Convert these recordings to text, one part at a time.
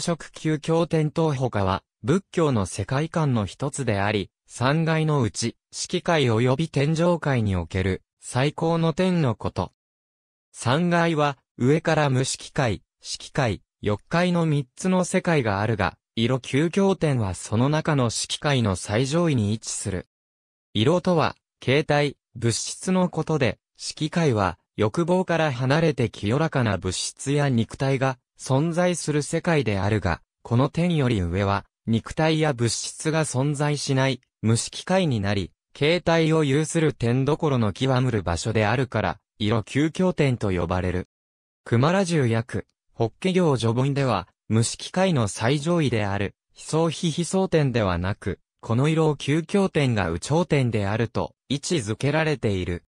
職級経典等他は、仏教の世界観の一つであり、三階のうち、四季界及び天上界における、最高の天のこと。三階は、上から無四季界、四季界、四界の三つの世界があるが、色級経典はその中の四季界の最上位に位置する。色とは、形態、物質のことで、四季界は、欲望から離れて清らかな物質や肉体が存在する世界であるが、この点より上は、肉体や物質が存在しない、無機械になり、形態を有する点どころの極むる場所であるから、色急境点と呼ばれる。熊良重役、北家行序文では、無機械の最上位である、非想非非想点ではなく、この色を急境点が右頂点であると、位置づけられている。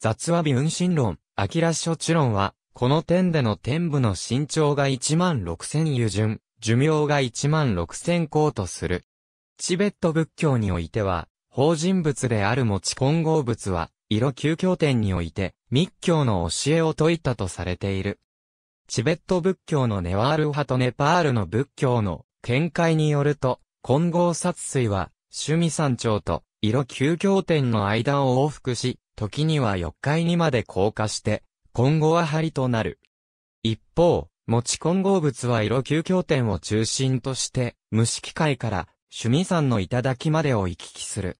雑話微運針論、アキラ諸知論は、この点での天部の身長が1万6000油順、寿命が1万6000とする。チベット仏教においては、法人物である持ち混合物は、色旧教典において、密教の教えを説いたとされている。チベット仏教のネワール派とネパールの仏教の見解によると、混合殺水は、趣味山頂と色旧教典の間を往復し、時には四階にまで降下して、混合は針となる。一方、持ち混合物は色球経典を中心として、無色界から趣味山の頂までを行き来する。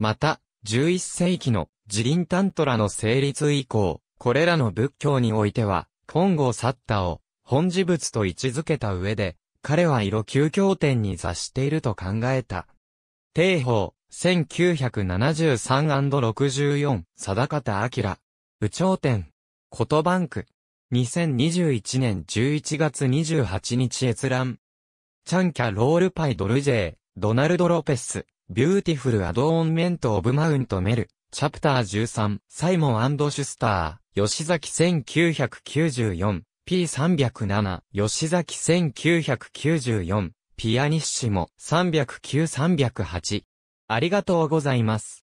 また、11世紀の自輪タントラの成立以降、これらの仏教においては、混合サッタを本事物と位置づけた上で、彼は色球経典に座していると考えた。定法、1973-64、定方明。宇長天。ことバンク。2021年11月28日閲覧。チャンキャロールパイドルジェイ、ドナルド・ロペス、ビューティフル・アドオンメント・オブ・マウント・メル、チャプター13、サイモンシュスター、吉崎1994、P307、吉崎1994、ピアニッシモ、309-308。ありがとうございます。